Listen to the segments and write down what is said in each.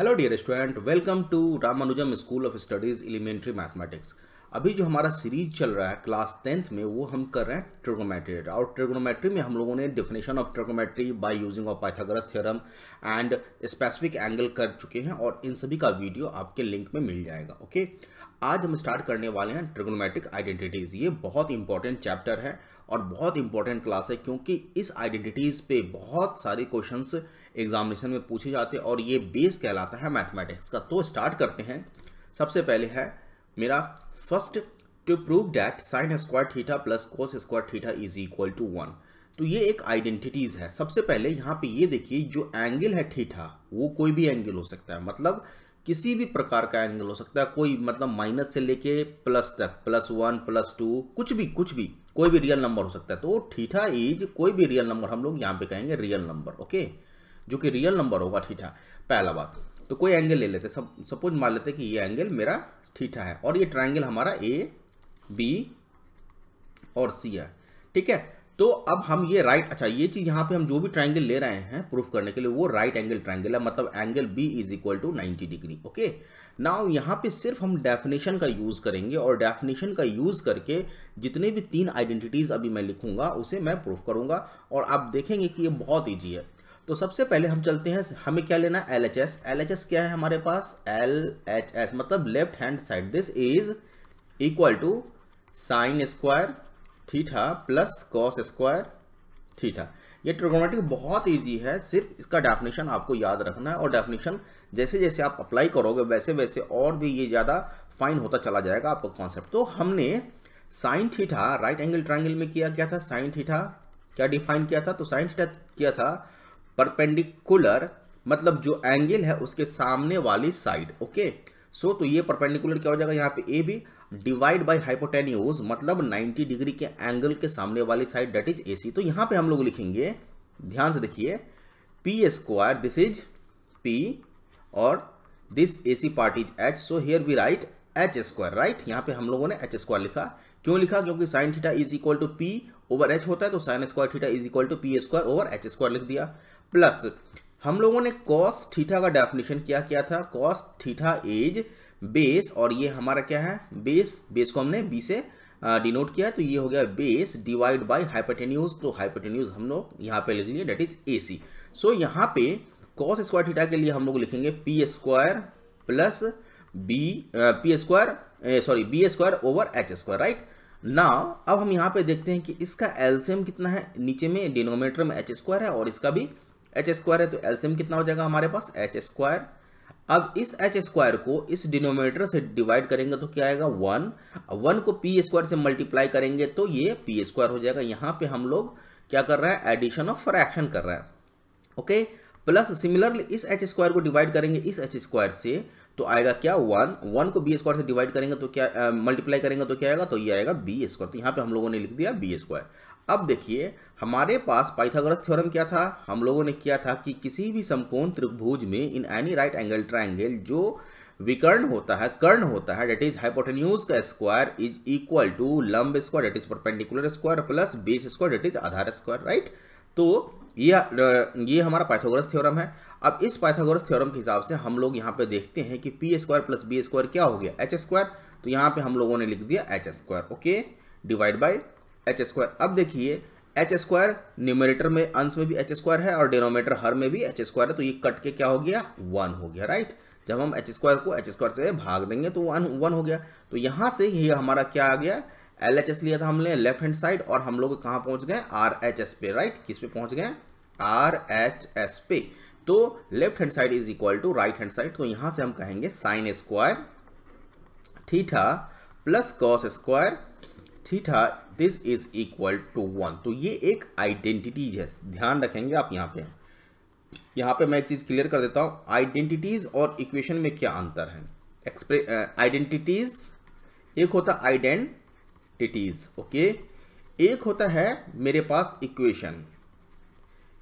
Hello dear student welcome to Ramanujam school of studies elementary mathematics अभी जो हमारा series चल रहा है क्लास टेंथ में वो हम कर रहे हैं ट्रिगोमेट्री और ट्रिग्नोमेट्री में हम लोगों ने definition of trigonometry by using of Pythagoras theorem and specific angle कर चुके हैं और इन सभी का वीडियो आपके लिंक में मिल जाएगा ओके आज हम स्टार्ट करने वाले हैं ट्रिग्नोमेट्रिक आइडेंटिटीज़ ये बहुत इंपॉर्टेंट चैप्टर है और बहुत इंपॉर्टेंट क्लास है क्योंकि इस आइडेंटिटीज़ पे बहुत सारे क्वेश्चन एग्जामिनेशन में पूछे जाते हैं और ये बेस कहलाता है मैथमेटिक्स का तो स्टार्ट करते हैं सबसे पहले है मेरा first to prove that sine square theta plus cos square theta is equal to one तो ये एक आइडेंटिटीज़ है सबसे पहले यहाँ पे ये देखिए जो एंगल है थीठा वो कोई भी एंगल हो सकता है मतलब किसी भी प्रकार का एंगल हो सकता है कोई मतलब माइनस से लेके प्लस तक प्लस वन प्लस टू कुछ भी कुछ भी कोई भी रियल नंबर हो सकता है तो थीठा इज कोई भी रियल नंबर हम लोग यहाँ पे कहेंगे रियल नंबर ओके okay? जो कि रियल नंबर होगा ठीठा पहला बात तो कोई एंगल ले लेते सब सपोज मान लेते कि ये एंगल मेरा ठीठा है और ये ट्राइंगल हमारा ए बी और सी है ठीक है तो अब हम ये राइट अच्छा ये चीज़ यहाँ पे हम जो भी ट्राइंगल ले रहे हैं प्रूफ करने के लिए वो राइट एंगल ट्राइंगल है मतलब angle B is equal to ninety degree okay now यहाँ पे सिर्फ हम डेफिनेशन का यूज़ करेंगे और डेफिनेशन का यूज़ करके जितने भी तीन आइडेंटिटीज़ अभी मैं लिखूंगा उसे मैं प्रूफ करूँगा और आप देखेंगे कि ये बहुत ईजी है तो सबसे पहले हम चलते हैं हमें क्या लेना है एलएचएस एलएचएस क्या है हमारे पास एलएचएस मतलब left hand side this is equal to sine square theta plus cos square theta ये ट्रिगोनोमेट्री बहुत इजी है सिर्फ इसका डेफिनेशन आपको याद रखना है और डेफिनेशन जैसे जैसे आप अप्लाई करोगे वैसे वैसे और भी ये ज़्यादा फाइन होता चला जाएगा आपका कॉन्सेप्ट तो हमने sine theta right angle triangle में किया क्या था साइन थीठा क्या डिफाइन किया था तो साइन थीठा किया था परपेंडिकुलर मतलब जो एंगल है उसके सामने वाली साइड ओके सो तो ये परपेंडिकुलर क्या हो जाएगा यहाँ पे ए भी डिवाइड बाय हाइपोटेनियोज मतलब 90 डिग्री के एंगल के सामने वाली साइड डेट इज एसी तो यहाँ पे हम लोग लिखेंगे ध्यान से देखिए P square this is P और this AC part is H so here we write H square right यहाँ पे हम लोगों ने एच स्क्वायर लिखा क्यों लिखा क्योंकि sine theta is equal to P over H होता है तो sine square theta is equal to P square over H square लिख दिया प्लस हम लोगों ने कॉस थीठा का डेफिनेशन क्या किया था कॉस थीठा इज बेस और ये हमारा क्या है बेस बेस को हमने बी से डिनोट किया तो ये हो गया बेस डिवाइड बाय हाइपोटेन्यूज तो हाइपोटेन्यूज हम लोग यहाँ पे लिख लिए डेट इज ए सी सो यहाँ पे कॉस स्क्वायर थीटा के लिए हम लोग लिखेंगे P square plus B P square sorry B square over H square right now अब हम यहाँ पे देखते हैं कि इसका एल्सियम कितना है नीचे में डिनोमीटर में एच स्क्वायर है और इसका भी एच स्क्वायर है तो एल्सियम कितना हो जाएगा हमारे पास एच स्क्वायर अब इस एच स्क्वायर को इस डिनोमिनेटर से डिवाइड करेंगे तो क्या आएगा वन वन को पी स्क्वायर से मल्टीप्लाई करेंगे तो ये पी स्क्वायर हो जाएगा यहाँ पे हम लोग क्या कर रहे हैं एडिशन ऑफ फ्रैक्शन कर रहे हैं ओके प्लस सिमिलरली इस एच स्क्वायर को डिवाइड करेंगे इस एच स्क्वायर से तो आएगा क्या वन वन को बी स्क्वायर से डिवाइड करेंगे तो क्या मल्टीप्लाई करेंगे तो क्या आएगा तो ये आएगा बी स्क्वायर तो यहाँ पे हम लोगों ने लिख दिया बी स्क्वायर अब देखिए हमारे पास पाइथागोरस थ्योरम क्या था हम लोगों ने किया था कि किसी भी समकोण त्रिभुज में in any right angle triangle जो विकर्ण होता है कर्ण होता है डेट इज हाइपोटेन्यूज का स्क्वायर इज इक्वल टू लंब square that is perpendicular square plus base square that is आधार स्क्वायर राइट तो ये ये हमारा पाइथागोरस थ्योरम है अब इस पाइथागोरस थ्योरम के हिसाब से हम लोग यहाँ पे देखते हैं कि P square plus B square क्या हो गया एच स्क्वायर तो यहाँ पे हम लोगों ने लिख दिया H square okay divide by H square अब देखिए एच स्क्वायर न्यूमिनेटर में अंश में भी एच स्क्वायर है और डिनोमीटर हर में भी एच स्क्वायर है तो ये कट के क्या हो गया वन हो गया राइट जब हम एच स्क्वायर को एच स्क्वायर से भाग देंगे तो वन वन हो गया तो यहाँ से ये हमारा क्या आ गया एल एच एस लिया था हमने लेफ्ट हैंड साइड और हम लोग कहाँ पहुँच गए आर एच एस पे राइट किस पे पहुँच गए आर एच एस पे तो left hand side is equal to right hand side तो यहाँ से हम कहेंगे sine square theta plus cos square theta this is equal to one तो ये एक आइडेंटिटीज है ध्यान रखेंगे आप यहाँ पे यहाँ पे मैं एक चीज़ क्लियर कर देता हूँ आइडेंटिटीज और इक्वेशन में क्या अंतर है एक्सप्रे आइडेंटिटीज uh, एक होता आइडेंटिटीज ओके एक होता है मेरे पास इक्वेशन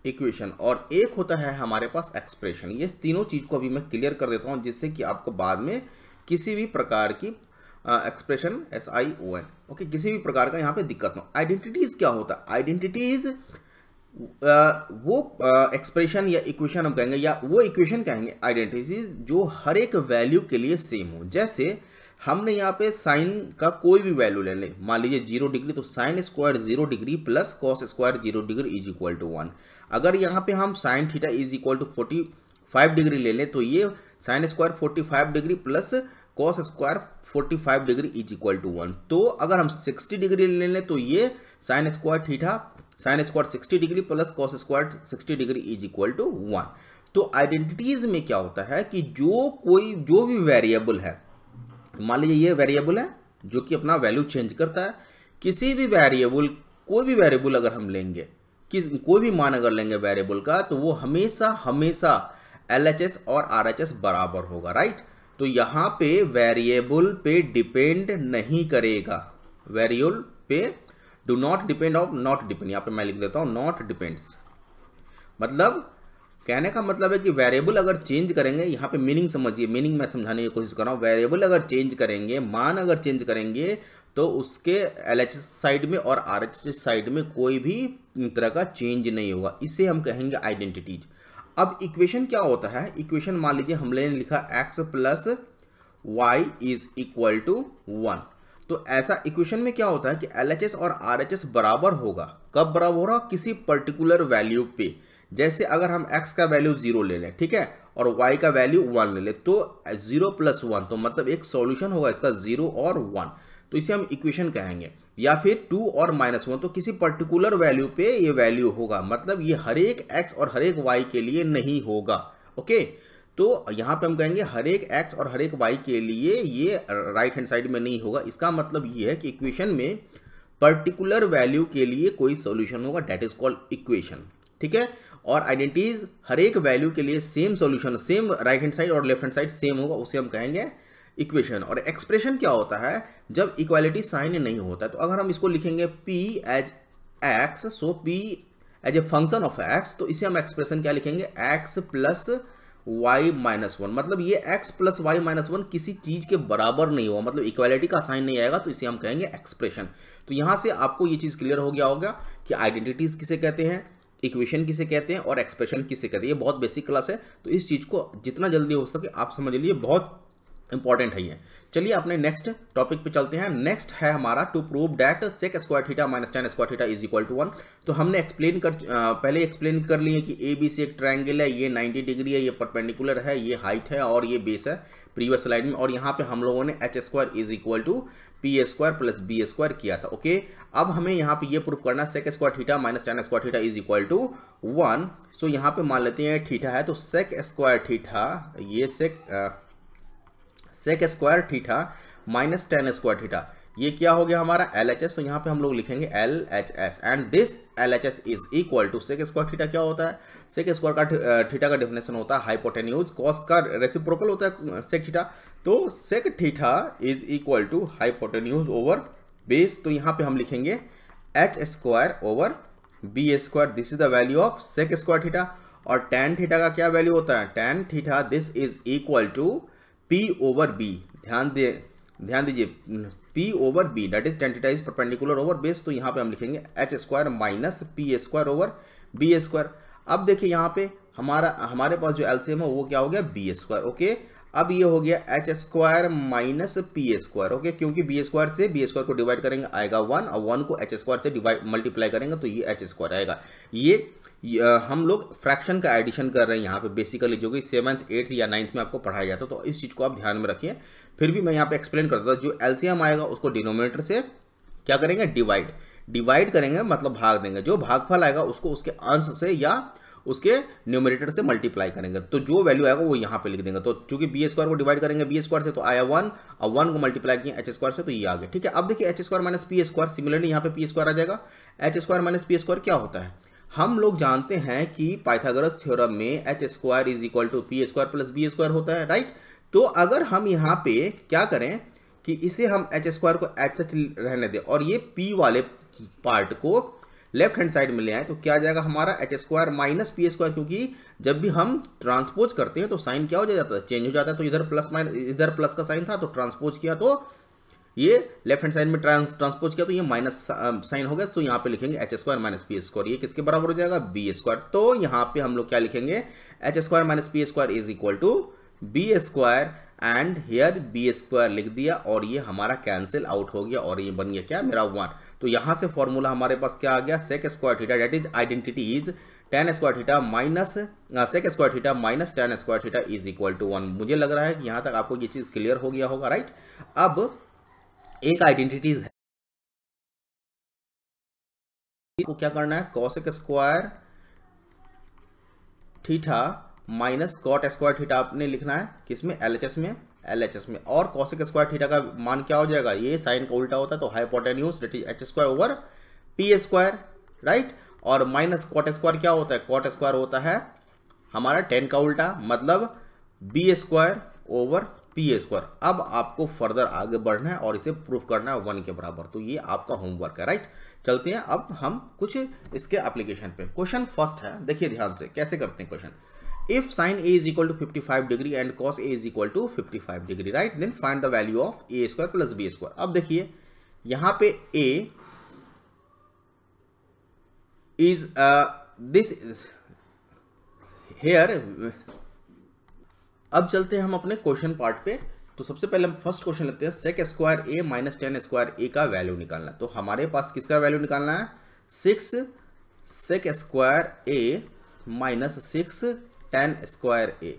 इक्वेशन और एक होता है हमारे पास एक्सप्रेशन ये तीनों चीज़ को अभी मैं क्लियर कर देता हूँ जिससे कि आपको बाद में किसी भी प्रकार की expression S I O N okay किसी भी प्रकार का यहाँ पे दिक्कत ना हो आइडेंटिटीज क्या होता है आइडेंटिटीज वो एक्सप्रेशन uh, या इक्वेशन हम कहेंगे या वो इक्वेशन कहेंगे आइडेंटिटीज जो हर एक वैल्यू के लिए सेम हो जैसे हमने यहाँ पे साइन का कोई भी वैल्यू ले लें मान लीजिए जीरो डिग्री तो sine square zero degree plus cos square zero degree is equal to one अगर यहाँ पे हम sine theta is equal to forty five degree ले लें तो ये sine square forty five degree plus cos square 45 degree is equal to one तो अगर हम 60 डिग्री ले लें तो ये sine square theta sine square 60 degree plus cos square 60 degree is equal to one तो आइडेंटिटीज में क्या होता है कि जो कोई जो भी वेरिएबल है मान लीजिए ये वेरिएबल है जो कि अपना वैल्यू चेंज करता है किसी भी वेरिएबल कोई भी वेरिएबल अगर हम लेंगे किस कोई भी मान अगर लेंगे वेरिएबल का तो वो हमेशा हमेशा एल और आर बराबर होगा राइट तो यहाँ पे वेरिएबल पे डिपेंड नहीं करेगा वेरिएबल पे do not depend of not depend यहाँ पे मैं लिख देता हूँ नॉट डिपेंड्स मतलब कहने का मतलब है कि वेरिएबल अगर चेंज करेंगे यहाँ पे मीनिंग समझिए मीनिंग मैं समझाने की कोशिश कर रहा हूँ वेरिएबल अगर चेंज करेंगे मान अगर चेंज करेंगे तो उसके एल साइड में और आर साइड में कोई भी तरह का चेंज नहीं होगा इसे हम कहेंगे आइडेंटिटीज अब इक्वेशन क्या होता है इक्वेशन मान लीजिए हमने लिखा X plus Y is equal to one तो ऐसा इक्वेशन में क्या होता है कि एल और आर बराबर होगा कब बराबर होगा किसी पर्टिकुलर वैल्यू पे जैसे अगर हम x का वैल्यू जीरो ले लें ठीक है और y का वैल्यू वन ले लें तो जीरो प्लस वन तो मतलब एक सॉल्यूशन होगा इसका जीरो और वन तो इसे हम इक्वेशन कहेंगे या फिर टू और माइनस वन तो किसी पर्टिकुलर वैल्यू पे ये वैल्यू होगा मतलब ये हर एक एक्स और हर एक वाई के लिए नहीं होगा ओके तो यहाँ पे हम कहेंगे हर एक एक्स और हर एक वाई के लिए ये राइट हैंड साइड में नहीं होगा इसका मतलब ये है कि इक्वेशन में पर्टिकुलर वैल्यू के लिए कोई सोल्यूशन होगा डेट इज कॉल्ड इक्वेशन ठीक है और आइडेंटिटीज हर एक वैल्यू के लिए same solution same right hand side और लेफ्ट हैंड साइड सेम होगा उसे हम कहेंगे इक्वेशन और एक्सप्रेशन क्या होता है जब इक्वालिटी साइन नहीं होता है तो अगर हम इसको लिखेंगे P as X so P as a function of X तो इसे हम एक्सप्रेशन क्या लिखेंगे X plus Y minus one मतलब ये X plus Y minus one किसी चीज के बराबर नहीं हुआ मतलब इक्वालिटी का साइन नहीं आएगा तो इसे हम कहेंगे एक्सप्रेशन तो यहां से आपको ये चीज़ क्लियर हो गया होगा कि आइडेंटिटीज किसे कहते हैं इक्वेशन किसे कहते हैं और एक्सप्रेशन किसे कहते हैं ये बहुत बेसिक क्लास है तो इस चीज़ को जितना जल्दी हो सके आप समझ लीजिए बहुत इंपॉर्टेंट है ये चलिए अपने नेक्स्ट टॉपिक पे चलते हैं नेक्स्ट है हमारा to prove that sec square theta minus tan square theta is equal to one तो हमने एक्सप्लेन कर पहले एक्सप्लेन कर लिए कि ए बी सी एक ट्राइंगल है ये 90 डिग्री है ये परपेंडिकुलर है ये हाइट है और ये बेस है प्रीवियस स्लाइड में और यहाँ पे हम लोगों ने H square is equal to P square plus B square किया था ओके अब हमें यहाँ पे ये प्रूफ करना sec square theta minus tan square theta is equal to one so यहाँ पे मान लेते हैं थीटा है तो सेक स्क्वायर थीटा ये sec sec square theta minus tan square theta ये क्या हो गया हमारा एल एच एस तो यहाँ पे हम लोग लिखेंगे L H S and this L H S is equal to sec square theta क्या होता है सेक स्क्वायर का थीटा का डेफिनेशन होता है हाइपोटेन्यूज कॉस का रेसिप्रोकल होता है सेक थीटा तो sec theta is equal to hypotenuse over base तो यहाँ पे हम लिखेंगे H square over B square this is the value of sec square theta और टेन थीटा का क्या वैल्यू होता है tan theta this is equal to P over B ध्यान दे ध्यान दीजिए P over B that is tan theta is perpendicular over base तो यहाँ पे हम लिखेंगे H square minus P square over B square अब देखिए यहाँ पे हमारा हमारे पास जो एलसीएम है वो क्या हो गया बी स्क्वायर ओके अब ये हो गया H square minus P square okay क्योंकि बी स्क्वायर से बी स्क्वायर को डिवाइड करेंगे आएगा वन और वन को एच स्क्वायर से डिवाइड मल्टीप्लाई करेंगे तो ये एच स्क्वायर आएगा ये हम लोग फ्रैक्शन का एडिशन कर रहे हैं यहाँ पे बेसिकली जो कि सेवन्थ एट्थ या नाइन्थ में आपको पढ़ाया जाता है तो इस चीज़ को आप ध्यान में रखिए फिर भी मैं यहाँ पे एक्सप्लेन करता था जो एलसीएम आएगा उसको डिनोमिनेटर से क्या करेंगे डिवाइड डिवाइड करेंगे मतलब भाग देंगे जो भागफल आएगा उसको उसके अंश से या उसके न्यूमिनेटर से मल्टीप्लाई करेंगे तो जो वैल्यू आएगा वो यहाँ पे लिख देंगे तो चूंकि बी स्क्वायर को डिवाइड करेंगे बी स्क्वायर से तो आया वन और वन को मल्टीप्लाई किया एच स्क्वायर से तो ये आ गया ठीक है अब देखिए H square minus P square similarly यहाँ पे पी स्क्वायर आ जाएगा H square minus P square क्या होता है हम लोग जानते हैं कि पाइथागोरस थ्योरम में H square is equal to P square plus B square होता है राइट तो अगर हम यहाँ पे क्या करें कि इसे हम एच स्क्वायर को एच एच रहने दें और ये पी वाले पार्ट को लेफ्ट हैंड साइड में ले आए तो क्या आ जाएगा हमारा H square minus P square क्योंकि जब भी हम ट्रांसपोज करते हैं तो साइन क्या हो जाता है चेंज हो जाता है तो इधर प्लस माइनस इधर प्लस का साइन था तो ट्रांसपोज किया तो ये लेफ्ट हैंड साइड में ट्रांस ट्रांसपोज किया तो ये माइनस साइन um, हो गया तो यहाँ पे लिखेंगे H square minus P square ये किसके बराबर हो जाएगा बी स्क्वायर तो यहाँ पे हम लोग क्या लिखेंगे H square minus P square is equal to B square and here B square लिख दिया और ये हमारा कैंसिल आउट हो गया और ये बन गया क्या मेरा वन तो यहाँ से फॉर्मूला हमारे पास क्या आ गया sec square theta that is identity is tan square theta minus sec square theta minus tan square theta is equal to one मुझे लग रहा है कि यहाँ तक आपको ये चीज़ क्लियर हो गया होगा राइट अब एक आइडेंटिटीज है को क्या करना है cosec square theta minus cot square theta आपने लिखना है किसमें एलएचएस में एलएचएस में और कॉसिक स्क्वायर थीटा का मान क्या हो जाएगा ये साइन का उल्टा होता है तो hypotenuse that is H square over P square right और माइनस कॉट स्क्वायर क्या होता है कॉट स्क्वायर होता है हमारा टेन का उल्टा मतलब B square over P A square अब आपको फर्दर आगे बढ़ना है और इसे प्रूफ करना है वन के बराबर तो ये आपका होमवर्क है राइट चलते हैं अब हम कुछ इसके एप्लीकेशन पे क्वेश्चन फर्स्ट है देखिए ध्यान से कैसे करते हैं question if sine A is equal to fifty five degree and cos A is equal to fifty five degree right then find the value of A square plus B square अब देखिए यहां पे ए इज दिस हेयर अब चलते हैं हम अपने question part पे तो सबसे पहले हम फर्स्ट क्वेश्चन लेते हैं sec square A minus tan square A का वैल्यू निकालना तो हमारे पास किसका वैल्यू निकालना है six sec square A minus six tan square A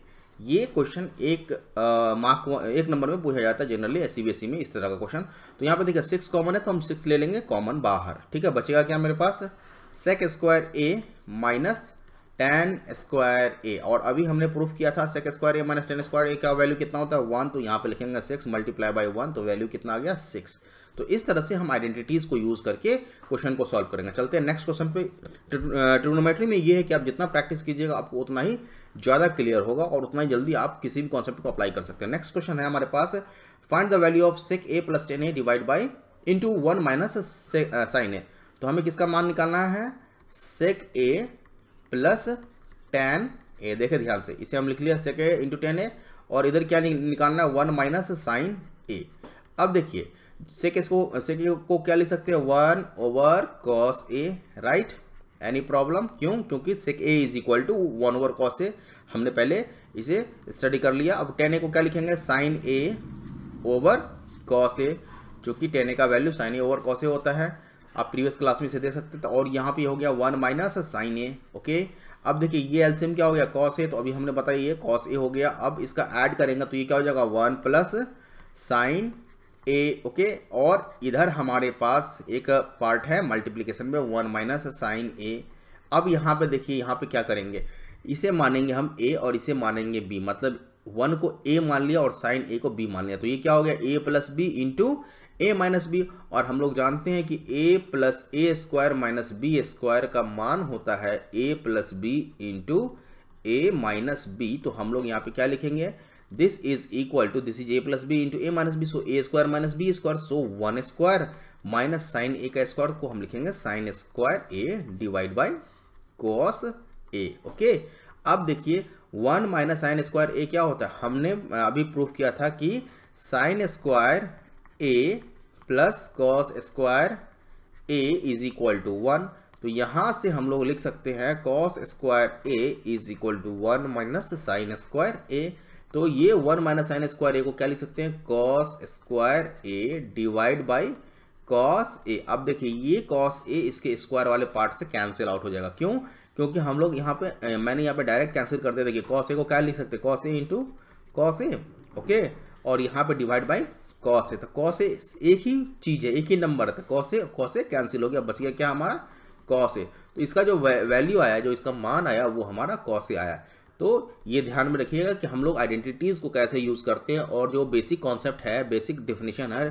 ये क्वेश्चन एक मार्क एक नंबर में पूछा जाता है जनरली सी e में इस तरह का क्वेश्चन तो यहाँ पर देखिए सिक्स कॉमन है तो हम सिक्स ले लेंगे कॉमन बाहर ठीक है बचेगा क्या मेरे पास sec square A minus tan square A और अभी हमने प्रूफ किया था sec square A minus tan square A का वैल्यू कितना होता है वन तो यहाँ पे लिखेंगे सिक्स मल्टीप्लाई बाई वन तो वैल्यू कितना आ गया सिक्स तो इस तरह से हम आइडेंटिटीज़ को यूज़ करके क्वेश्चन को सॉल्व करेंगे चलते हैं नेक्स्ट क्वेश्चन पे ट्रिग्नोमेट्री में ये है कि आप जितना प्रैक्टिस कीजिएगा आपको उतना ही ज़्यादा क्लियर होगा और उतना ही जल्दी आप किसी भी कॉन्सेप्ट को अप्लाई कर सकते हैं नेक्स्ट क्वेश्चन है हमारे पास find the value of sec A plus tan A divide by into one minus sine A तो हमें किसका मान निकालना है सेक ए प्लस टेन ए देखे ध्यान से इसे हम लिख लिया सेक इंटू टेन ए और इधर क्या निकालना है वन माइनस साइन ए अब देखिए सेक इसको सेक को क्या लिख सकते हैं one over cos A right any problem क्यों क्योंकि sec A is equal to one over cos A हमने पहले इसे स्टडी कर लिया अब टेन ए को क्या लिखेंगे sine A over cos A जो कि टेन ए का value sine A over cos A होता है आप प्रीवियस क्लास में इसे देख सकते थे और यहाँ पे हो गया one minus sine A okay अब देखिए ये एल्सियम क्या हो गया कॉस ए तो अभी हमने बताया ये कॉस ए हो गया अब इसका ऐड करेंगे तो ये क्या हो जाएगा one plus sine A okay और इधर हमारे पास एक पार्ट है मल्टीप्लीकेशन में वन माइनस साइन ए अब यहाँ पे देखिए यहाँ पे क्या करेंगे इसे मानेंगे हम ए और इसे मानेंगे बी मतलब वन को ए मान लिया और साइन ए को बी मान लिया तो ये क्या हो गया A plus B into A minus B और हम लोग जानते हैं कि A plus A square minus B square का मान होता है A plus B into A minus B तो हम लोग यहाँ पे क्या लिखेंगे this is equal to this is A plus B into A minus B so A square minus B square so one square minus sine A का square को हम लिखेंगे sine square A divide by cos A okay अब देखिए one minus sine square A क्या होता है हमने अभी प्रूफ किया था कि sine square A plus cos square A is equal to one तो यहां से हम लोग लिख सकते हैं cos square A is equal to one minus sine square A तो ये one minus sine square A को क्या लिख सकते हैं cos square A divide by cos A अब देखिए ये कॉस ए इसके स्क्वायर वाले पार्ट से कैंसिल आउट हो जाएगा क्यों क्योंकि हम लोग यहाँ पे मैंने यहाँ पे डायरेक्ट कैंसिल कर दिया देखिए कॉस ए को क्या लिख सकते हैं cos A into cos A okay और यहाँ पे डिवाइड बाई कॉस है तो कॉस एक ही चीज़ है एक ही नंबर है तो कॉस है कॉस है कैंसिल हो गया बच गया क्या हमारा कॉस है तो इसका जो वैल्यू आया जो इसका मान आया वो हमारा कॉस आया तो ये ध्यान में रखिएगा कि हम लोग आइडेंटिटीज़ को कैसे यूज़ करते हैं और जो बेसिक कॉन्सेप्ट है बेसिक डेफिनेशन है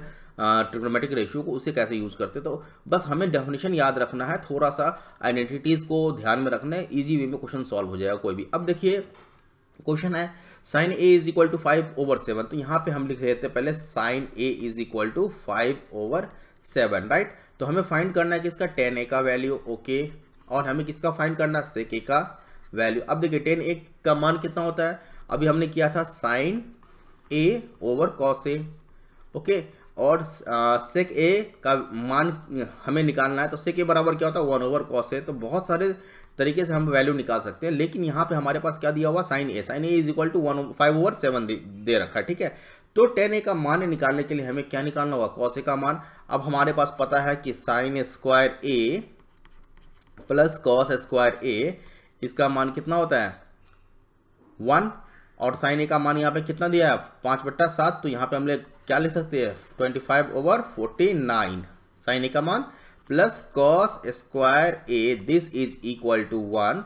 ट्रिग्नोमेटिक रेशियो को उसे कैसे यूज़ करते तो बस हमें डेफिनेशन याद रखना है थोड़ा सा आइडेंटिटीज़ को ध्यान में रखना है ईजी वे में क्वेश्चन सॉल्व हो जाएगा कोई भी अब देखिए क्वेश्चन है sine A is equal to five over seven तो यहाँ पे हम लिख रहे थे पहले sine A is equal to five over seven right तो हमें फाइंड करना है किसका टेन ए का वैल्यू ओके और हमें किसका फाइंड करना है सेक ए का वैल्यू अब देखिए टेन ए का मान कितना होता है अभी हमने किया था sine A over cos A okay और सेक ए का मान हमें निकालना है तो सेक ए बराबर क्या होता है वन ओवर कॉस ए तो बहुत सारे तरीके से हम वैल्यू निकाल सकते हैं लेकिन यहाँ पे हमारे पास क्या दिया हुआ sine A sine A is equal to one five over seven दे रखा है ठीक है तो टेन ए का मान निकालने के लिए हमें क्या निकालना होगा कॉस ए का मान अब हमारे पास पता है कि sine square A plus cos square A इसका मान कितना होता है वन और साइन ए का मान यहाँ पे कितना दिया है पांच बट्टा सात तो यहाँ पे हम लोग क्या लिख सकते हैं twenty five over forty nine sine A का मान plus cos square A this is equal to one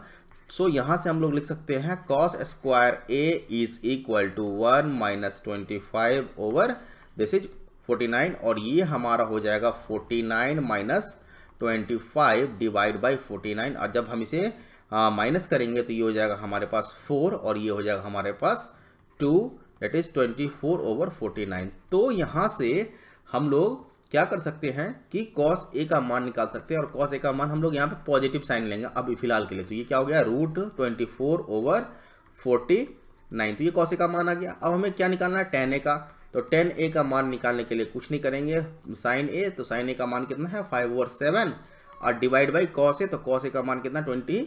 so यहाँ से हम लोग लिख सकते हैं cos square A is equal to one minus twenty five over this is forty nine और ये हमारा हो जाएगा forty nine minus twenty five divide by forty nine और जब हम इसे माइनस करेंगे तो ये हो जाएगा हमारे पास फोर और ये हो जाएगा हमारे पास to that is twenty four over forty nine तो यहाँ से हम लोग क्या कर सकते हैं कि कॉस ए का मान निकाल सकते हैं और कॉस ए का मान हम लोग यहाँ पे पॉजिटिव साइन लेंगे अभी फिलहाल के लिए तो ये क्या हो गया root twenty four over forty nine तो ये कॉस ए का मान आ गया अब हमें क्या निकालना है टेन ए का तो टेन ए का मान निकालने के लिए कुछ नहीं करेंगे साइन ए तो साइन ए का मान कितना है फाइव ओवर सेवन और डिवाइड बाई कॉस ए तो कॉस ए का मान कितना ट्वेंटी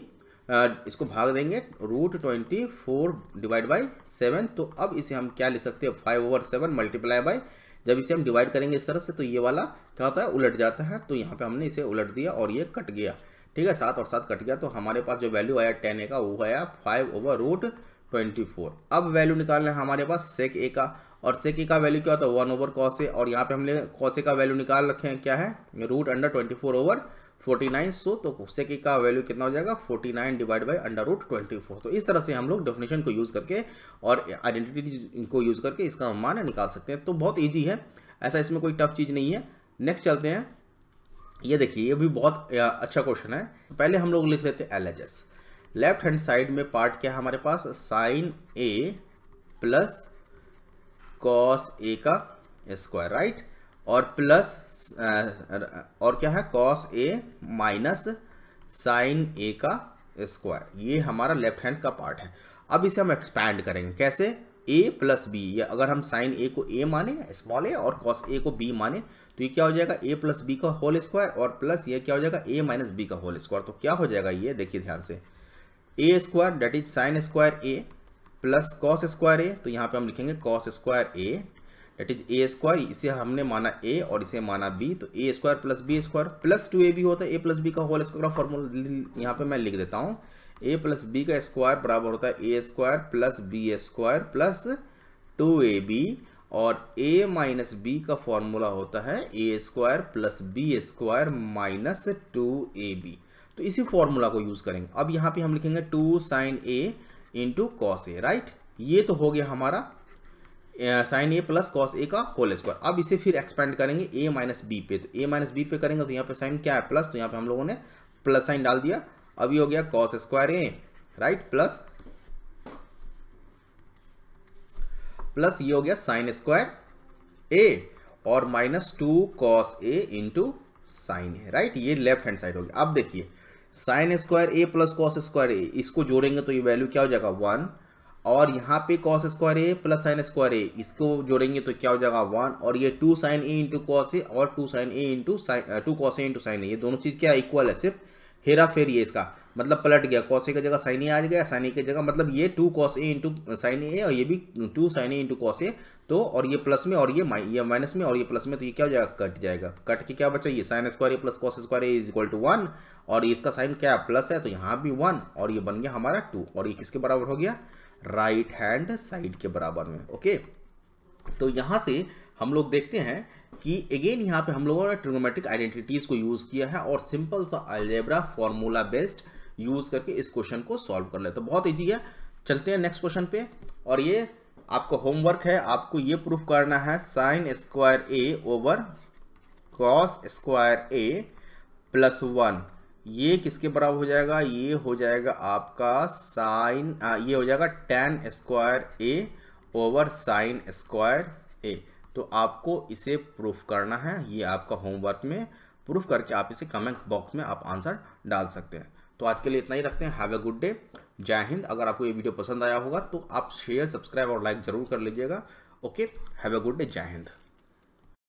इसको भाग देंगे root twenty four divide by seven तो अब इसे हम क्या ले सकते हैं five over seven multiply by जब इसे हम डिवाइड करेंगे इस तरह से तो ये वाला क्या होता है उलट जाता है तो यहाँ पे हमने इसे उलट दिया और ये कट गया ठीक है सात और सात कट गया तो हमारे पास जो वैल्यू आया टेन ए का वो आया five over root twenty four अब वैल्यू निकालना है हमारे पास सेक ए का और सेक ए का वैल्यू क्या होता है वन ओवर कौसे और यहाँ पे हमने कौसे का वैल्यू निकाल रखे हैं क्या है root under twenty four over forty nine so तो सेक का वैल्यू कितना हो जाएगा forty nine divide by under root twenty four तो इस तरह से हम लोग डेफिनेशन को यूज़ करके और आइडेंटिटी को यूज़ करके इसका मान निकाल सकते हैं तो बहुत ईजी है ऐसा इसमें कोई टफ चीज़ नहीं है नेक्स्ट चलते हैं ये देखिए ये भी बहुत अच्छा क्वेश्चन है पहले हम लोग लिख लेते हैं एल लेफ्ट हैंड साइड में पार्ट क्या है हमारे पास sine A plus cos A का स्क्वायर राइट और प्लस और क्या है cos A minus sine A का स्क्वायर ये हमारा लेफ्ट हैंड का पार्ट है अब इसे हम एक्सपैंड करेंगे कैसे ए प्लस बी या अगर हम साइन ए को ए माने स्मॉल ए और कॉस ए को बी माने तो ये क्या हो जाएगा ए प्लस बी का होल स्क्वायर और प्लस ये क्या हो जाएगा ए माइनस बी का होल स्क्वायर तो क्या हो जाएगा ये देखिए ध्यान से A square that is sine square A plus cos square A तो यहाँ पे हम लिखेंगे cos square A that is A square इसे हमने माना ए और इसे माना बी तो A square plus B square plus two A B होता है ए प्लस बी का होल स्क्वायर का फॉर्मूला यहाँ पे मैं लिख देता हूँ ए प्लस बी का स्क्वायर बराबर होता है A square plus B square plus two A B और ए माइनस बी का फॉर्मूला होता है A square plus B square minus two A B तो इसी फॉर्मूला को यूज़ करेंगे अब यहाँ पे हम लिखेंगे two sine A into cos A right ये तो हो गया हमारा sine A plus cos A का होल स्क्वायर अब इसे फिर एक्सपेंड करेंगे ए माइनस बी पे तो ए माइनस बी पे करेंगे तो यहाँ पे साइन क्या है प्लस तो यहाँ पे हम लोगों ने प्लस साइन डाल दिया अभी हो गया cos square A right plus plus ये हो गया साइन स्क्वायर ए और minus two cos A into sine A right ये लेफ्ट हैंड साइड हो गया अब देखिए sine square A plus cos square A इसको जोड़ेंगे तो ये वैल्यू क्या हो जाएगा वन और यहाँ पे cos square A plus sine square A इसको जोड़ेंगे तो क्या हो जाएगा वन और ये two sine A into cos A और two sine A into sine two cos A into sine A ये दोनों चीज़ क्या इक्वल है सिर्फ हेरा फेरी ये इसका मतलब पलट गया कॉस ए का जगह साइन ए आ गया साइन ए की जगह मतलब ये two cos A into sine A और ये भी two sine A into cos A तो और ये प्लस में और ये ये माइनस में और ये प्लस में तो ये क्या हो जाएगा कट जाएगा कट के क्या बचा ये sine square A plus cos square A is equal to one और इसका साइन क्या प्लस है तो यहाँ भी वन और ये बन गया हमारा टू और ये किसके बराबर हो गया राइट हैंड साइड के बराबर में ओके तो यहां से हम लोग देखते हैं कि अगेन यहां पे हम लोगों ने ट्रिग्नोमेट्रिक आइडेंटिटीज़ को यूज़ किया है और सिंपल सा अलजेब्रा फॉर्मूला बेस्ड यूज़ करके इस क्वेश्चन को सॉल्व कर ले तो बहुत ईजी है चलते हैं नेक्स्ट क्वेश्चन पे और ये आपका होमवर्क है आपको ये प्रूफ करना है sine square A over cos square A plus one ये किसके बराबर हो जाएगा ये हो जाएगा आपका साइन ये हो जाएगा tan square A over sine square A तो आपको इसे प्रूफ करना है ये आपका होमवर्क में प्रूफ करके आप इसे कमेंट बॉक्स में आप आंसर डाल सकते हैं तो आज के लिए इतना ही रखते हैं have a good day Jai Hind अगर आपको ये वीडियो पसंद आया होगा तो आप शेयर सब्सक्राइब और लाइक ज़रूर कर लीजिएगा okay have a good day Jai Hind